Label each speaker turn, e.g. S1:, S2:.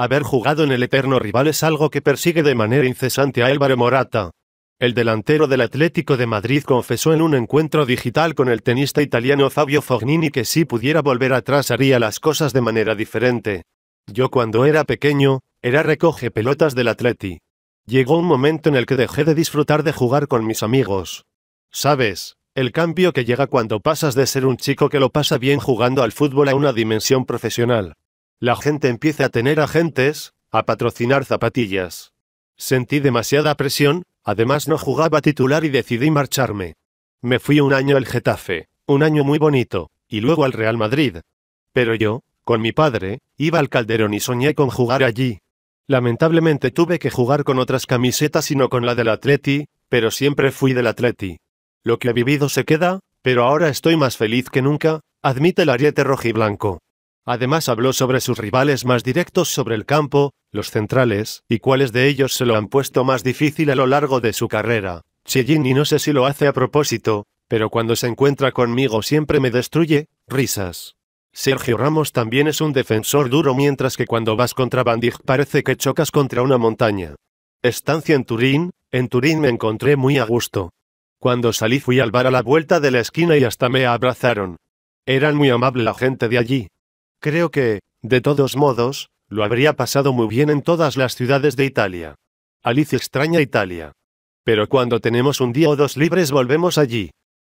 S1: Haber jugado en el eterno rival es algo que persigue de manera incesante a Álvaro Morata. El delantero del Atlético de Madrid confesó en un encuentro digital con el tenista italiano Fabio Fognini que si pudiera volver atrás haría las cosas de manera diferente. Yo cuando era pequeño, era recoge pelotas del Atleti. Llegó un momento en el que dejé de disfrutar de jugar con mis amigos. ¿Sabes? El cambio que llega cuando pasas de ser un chico que lo pasa bien jugando al fútbol a una dimensión profesional. La gente empieza a tener agentes, a patrocinar zapatillas. Sentí demasiada presión, además no jugaba titular y decidí marcharme. Me fui un año al Getafe, un año muy bonito, y luego al Real Madrid. Pero yo, con mi padre, iba al Calderón y soñé con jugar allí. Lamentablemente tuve que jugar con otras camisetas y no con la del Atleti, pero siempre fui del Atleti. Lo que he vivido se queda, pero ahora estoy más feliz que nunca, admite el ariete rojiblanco. Además habló sobre sus rivales más directos sobre el campo, los centrales, y cuáles de ellos se lo han puesto más difícil a lo largo de su carrera. y no sé si lo hace a propósito, pero cuando se encuentra conmigo siempre me destruye, risas. Sergio Ramos también es un defensor duro mientras que cuando vas contra Bandig parece que chocas contra una montaña. Estancia en Turín, en Turín me encontré muy a gusto. Cuando salí fui al bar a la vuelta de la esquina y hasta me abrazaron. Eran muy amable la gente de allí. Creo que, de todos modos, lo habría pasado muy bien en todas las ciudades de Italia. Alice extraña Italia. Pero cuando tenemos un día o dos libres volvemos allí.